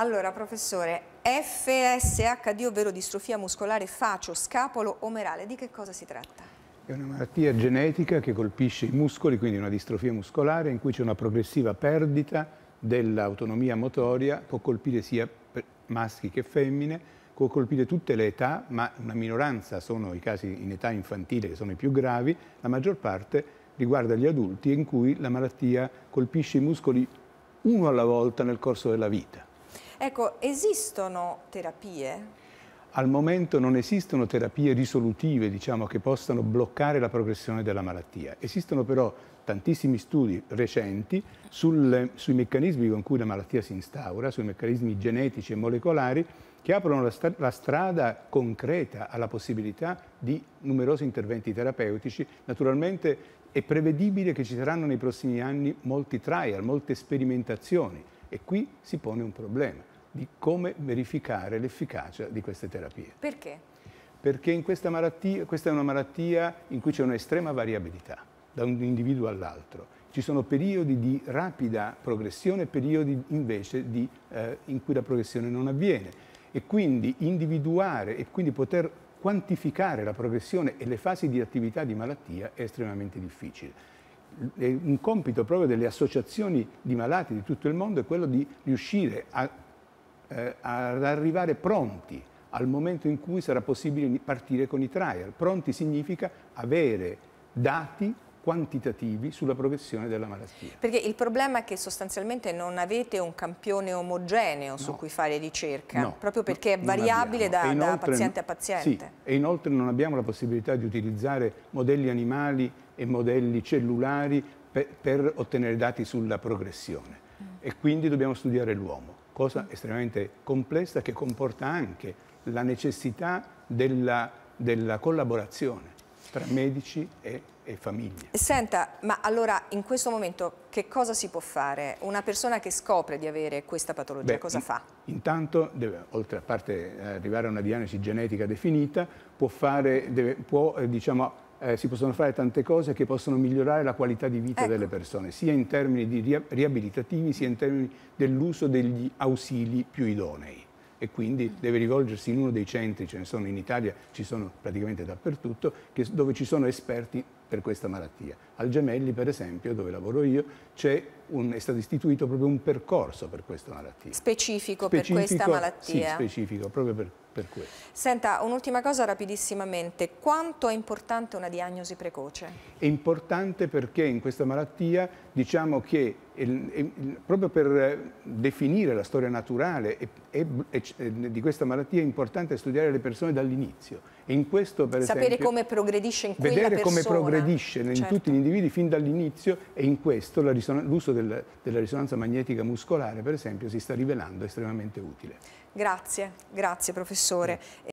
Allora, professore, FSHD, ovvero distrofia muscolare facio, scapolo, omerale, di che cosa si tratta? È una malattia genetica che colpisce i muscoli, quindi una distrofia muscolare in cui c'è una progressiva perdita dell'autonomia motoria, può colpire sia maschi che femmine, può colpire tutte le età, ma una minoranza sono i casi in età infantile che sono i più gravi, la maggior parte riguarda gli adulti in cui la malattia colpisce i muscoli uno alla volta nel corso della vita. Ecco, esistono terapie? Al momento non esistono terapie risolutive diciamo, che possano bloccare la progressione della malattia. Esistono però tantissimi studi recenti sul, sui meccanismi con cui la malattia si instaura, sui meccanismi genetici e molecolari che aprono la, st la strada concreta alla possibilità di numerosi interventi terapeutici. Naturalmente è prevedibile che ci saranno nei prossimi anni molti trial, molte sperimentazioni e qui si pone un problema di come verificare l'efficacia di queste terapie. Perché? Perché in questa, malattia, questa è una malattia in cui c'è un'estrema variabilità da un individuo all'altro. Ci sono periodi di rapida progressione e periodi invece di, eh, in cui la progressione non avviene. E quindi individuare e quindi poter quantificare la progressione e le fasi di attività di malattia è estremamente difficile. Un compito proprio delle associazioni di malati di tutto il mondo è quello di riuscire a eh, ad arrivare pronti al momento in cui sarà possibile partire con i trial. Pronti significa avere dati quantitativi sulla progressione della malattia. Perché il problema è che sostanzialmente non avete un campione omogeneo no, su cui fare ricerca, no, proprio perché è variabile da, inoltre, da, paziente a paziente. Sì, e inoltre non abbiamo la possibilità di utilizzare modelli animali e modelli cellulari per, per ottenere dati sulla progressione mm. e quindi dobbiamo studiare l'uomo cosa estremamente complessa che comporta anche la necessità della, della collaborazione tra medici e, e famiglie. Senta, ma allora in questo momento che cosa si può fare? Una persona che scopre di avere questa patologia, Beh, cosa fa? Intanto, deve, oltre a parte arrivare a una diagnosi genetica definita, può, fare, deve, può eh, diciamo, eh, si possono fare tante cose che possono migliorare la qualità di vita ecco. delle persone, sia in termini di riabilitativi, sia in termini dell'uso degli ausili più idonei. E quindi mm. deve rivolgersi in uno dei centri, ce ne sono in Italia, ci sono praticamente dappertutto, che, dove ci sono esperti per questa malattia. Al Gemelli, per esempio, dove lavoro io, è, un, è stato istituito proprio un percorso per questa malattia. Specifico, specifico per questa malattia? Sì, specifico, proprio per per questo. Senta, un'ultima cosa rapidissimamente. Quanto è importante una diagnosi precoce? È importante perché in questa malattia diciamo che proprio per eh, definire la storia naturale eh, di questa malattia è importante studiare le persone dall'inizio. in questo, per Sapere esempio, come progredisce in quella vedere persona. come progredisce in certo. tutti gli individui fin dall'inizio e in questo l'uso del, della risonanza magnetica muscolare, per esempio, si sta rivelando estremamente utile. Grazie, grazie professore. Sì.